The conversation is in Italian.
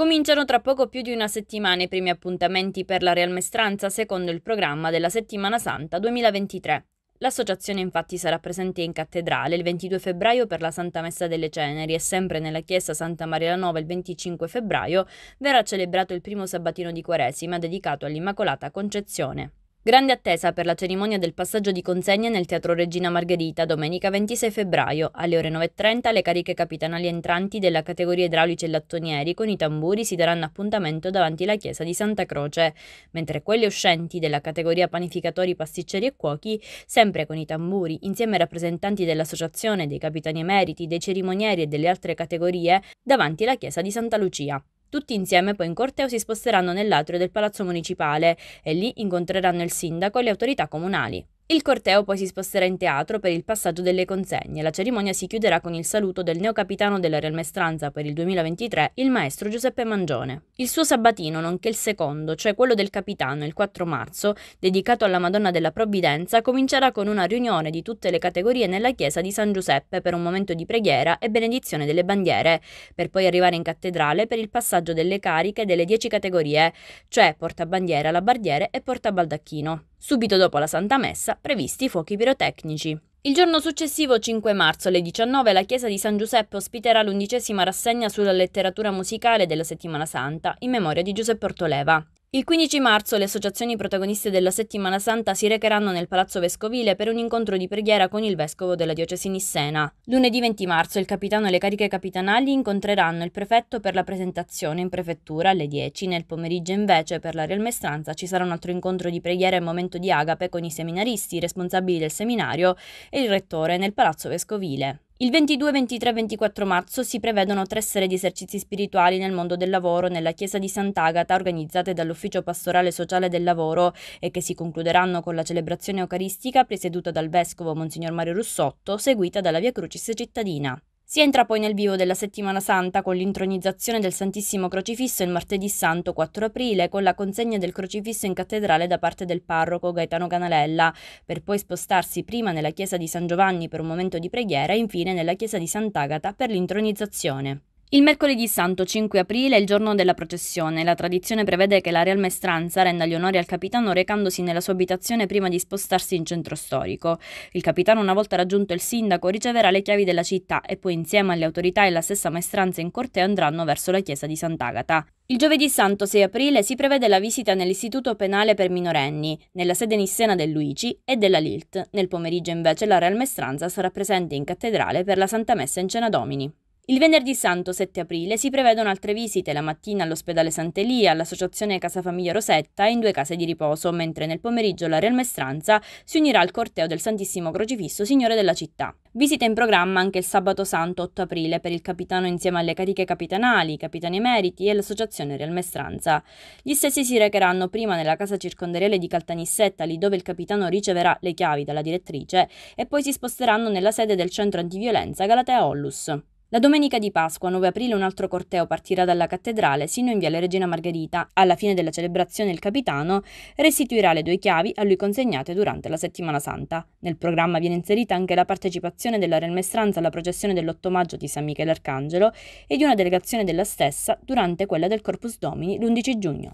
Cominciano tra poco più di una settimana i primi appuntamenti per la Real Mestranza secondo il programma della Settimana Santa 2023. L'associazione infatti sarà presente in cattedrale il 22 febbraio per la Santa Messa delle Ceneri e sempre nella chiesa Santa Maria la Nova il 25 febbraio verrà celebrato il primo sabatino di Quaresima dedicato all'Immacolata Concezione. Grande attesa per la cerimonia del passaggio di consegne nel Teatro Regina Margherita domenica 26 febbraio. Alle ore 9.30 le cariche capitanali entranti della categoria idraulici e lattonieri con i tamburi si daranno appuntamento davanti la chiesa di Santa Croce, mentre quelle uscenti della categoria panificatori, pasticceri e cuochi, sempre con i tamburi, insieme ai rappresentanti dell'associazione, dei capitani emeriti, dei cerimonieri e delle altre categorie, davanti la chiesa di Santa Lucia. Tutti insieme poi in corteo si sposteranno nell'atrio del Palazzo Municipale e lì incontreranno il sindaco e le autorità comunali. Il corteo poi si sposterà in teatro per il passaggio delle consegne. La cerimonia si chiuderà con il saluto del neocapitano della Real Maestranza per il 2023, il maestro Giuseppe Mangione. Il suo sabatino, nonché il secondo, cioè quello del capitano, il 4 marzo, dedicato alla Madonna della Provvidenza, comincerà con una riunione di tutte le categorie nella chiesa di San Giuseppe per un momento di preghiera e benedizione delle bandiere, per poi arrivare in cattedrale per il passaggio delle cariche delle 10 categorie, cioè portabandiera, labardiere e portabaldacchino. Subito dopo la Santa Messa, previsti i fuochi pirotecnici. Il giorno successivo, 5 marzo alle 19, la chiesa di San Giuseppe ospiterà l'undicesima rassegna sulla letteratura musicale della Settimana Santa in memoria di Giuseppe Ortoleva. Il 15 marzo le associazioni protagoniste della Settimana Santa si recheranno nel Palazzo Vescovile per un incontro di preghiera con il vescovo della diocesi nissena. Lunedì 20 marzo il capitano e le cariche capitanali incontreranno il prefetto per la presentazione in prefettura alle 10. Nel pomeriggio invece per la Realmestranza ci sarà un altro incontro di preghiera e momento di agape con i seminaristi, i responsabili del seminario e il rettore nel Palazzo Vescovile. Il 22, 23 e 24 marzo si prevedono tre sere di esercizi spirituali nel mondo del lavoro nella chiesa di Sant'Agata organizzate dall'Ufficio Pastorale Sociale del Lavoro e che si concluderanno con la celebrazione eucaristica presieduta dal vescovo Monsignor Mario Russotto, seguita dalla Via Crucis cittadina. Si entra poi nel vivo della settimana santa con l'intronizzazione del Santissimo Crocifisso il martedì santo 4 aprile con la consegna del crocifisso in cattedrale da parte del parroco Gaetano Canalella, per poi spostarsi prima nella chiesa di San Giovanni per un momento di preghiera e infine nella chiesa di Sant'Agata per l'intronizzazione. Il mercoledì santo 5 aprile è il giorno della processione. La tradizione prevede che la Real Maestranza renda gli onori al capitano recandosi nella sua abitazione prima di spostarsi in centro storico. Il capitano, una volta raggiunto il sindaco, riceverà le chiavi della città e poi insieme alle autorità e la stessa maestranza in corteo andranno verso la chiesa di Sant'Agata. Il giovedì santo 6 aprile si prevede la visita nell'istituto penale per minorenni, nella sede nissena del Luigi e della Lilt. Nel pomeriggio invece la Real Maestranza sarà presente in cattedrale per la Santa Messa in Cena Domini. Il venerdì santo 7 aprile si prevedono altre visite la mattina all'ospedale Sant'Elia, all'associazione Casa Famiglia Rosetta e in due case di riposo, mentre nel pomeriggio la Real Mestranza si unirà al corteo del Santissimo Crocifisso Signore della città. Visita in programma anche il sabato santo 8 aprile per il capitano insieme alle cariche capitanali, capitani emeriti e l'associazione Real Mestranza. Gli stessi si recheranno prima nella casa circondariale di Caltanissetta, lì dove il capitano riceverà le chiavi dalla direttrice, e poi si sposteranno nella sede del centro antiviolenza Galatea Ollus. La domenica di Pasqua, 9 aprile, un altro corteo partirà dalla cattedrale sino in Viale Regina Margherita. Alla fine della celebrazione il capitano restituirà le due chiavi a lui consegnate durante la settimana santa. Nel programma viene inserita anche la partecipazione della Relmestranza alla processione dell'8 maggio di San Michele Arcangelo e di una delegazione della stessa durante quella del Corpus Domini l'11 giugno.